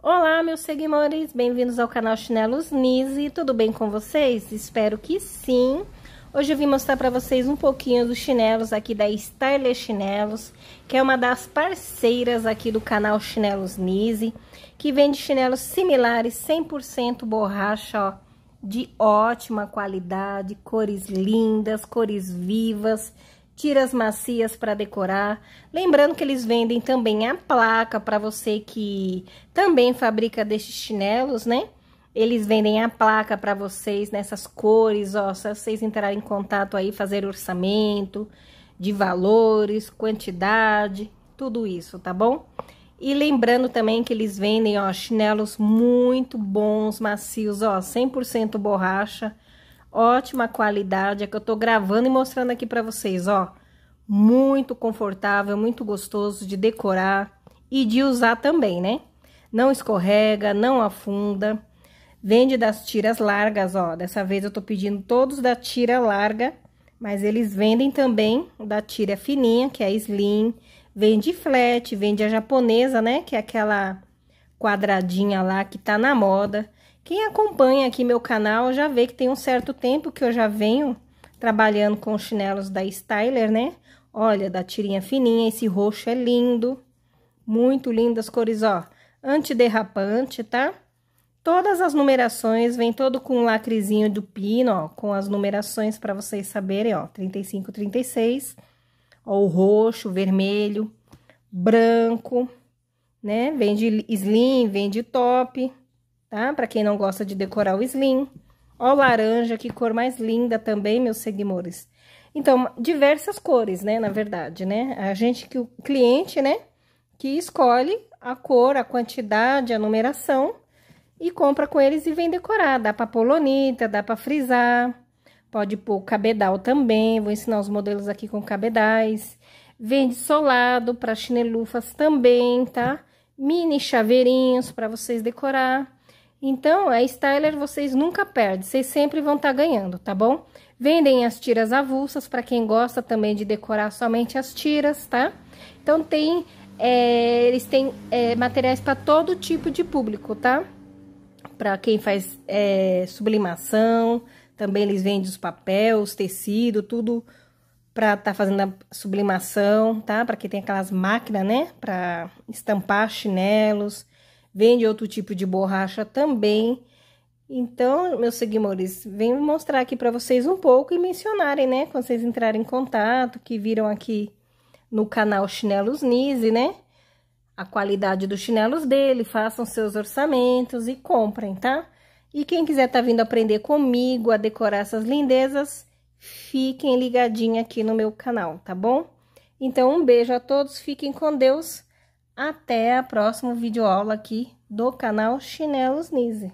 Olá, meus seguidores, bem-vindos ao canal Chinelos Nise, tudo bem com vocês? Espero que sim! Hoje eu vim mostrar para vocês um pouquinho dos chinelos aqui da Starler Chinelos, que é uma das parceiras aqui do canal Chinelos Nise, que vende chinelos similares, 100% borracha, ó, de ótima qualidade, cores lindas, cores vivas, tiras macias para decorar. Lembrando que eles vendem também a placa para você que também fabrica destes chinelos, né? Eles vendem a placa para vocês nessas cores, ó, se vocês entrarem em contato aí, fazer orçamento de valores, quantidade, tudo isso, tá bom? E lembrando também que eles vendem, ó, chinelos muito bons, macios, ó, 100% borracha, ótima qualidade, é que eu tô gravando e mostrando aqui para vocês, ó. Muito confortável, muito gostoso de decorar e de usar também, né? Não escorrega, não afunda. Vende das tiras largas, ó. Dessa vez eu tô pedindo todos da tira larga, mas eles vendem também da tira fininha, que é a slim. Vende flat, vende a japonesa, né? Que é aquela quadradinha lá que tá na moda. Quem acompanha aqui meu canal já vê que tem um certo tempo que eu já venho trabalhando com chinelos da Styler, né? Olha, da tirinha fininha, esse roxo é lindo, muito lindo as cores, ó, antiderrapante, tá? Todas as numerações, vem todo com um lacrezinho do pino, ó, com as numerações para vocês saberem, ó, 35, 36, ó, o roxo, vermelho, branco, né? Vem de slim, vem de top, tá? Para quem não gosta de decorar o slim. Ó laranja, que cor mais linda também, meus seguidores. Então, diversas cores, né, na verdade, né? A gente que o cliente, né, que escolhe a cor, a quantidade, a numeração e compra com eles e vem decorar. Dá para polonita, dá para frisar, pode pôr cabedal também. Vou ensinar os modelos aqui com cabedais. Vende solado para chinelufas também, tá? Mini chaveirinhos para vocês decorar. Então, a é Styler vocês nunca perdem, vocês sempre vão estar tá ganhando, tá bom? Vendem as tiras avulsas, para quem gosta também de decorar somente as tiras, tá? Então, tem, é, eles têm é, materiais para todo tipo de público, tá? Para quem faz é, sublimação, também eles vendem os papéis, tecido, tudo para estar tá fazendo a sublimação, tá? Para quem tem aquelas máquinas, né? Para estampar chinelos, vende outro tipo de borracha também. Então, meus seguidores, venho mostrar aqui para vocês um pouco e mencionarem, né? Quando vocês entrarem em contato, que viram aqui no canal Chinelos Nise, né? A qualidade dos chinelos dele, façam seus orçamentos e comprem, tá? E quem quiser tá vindo aprender comigo a decorar essas lindezas, fiquem ligadinhos aqui no meu canal, tá bom? Então, um beijo a todos, fiquem com Deus. Até a próxima videoaula aqui do canal Chinelos Nise.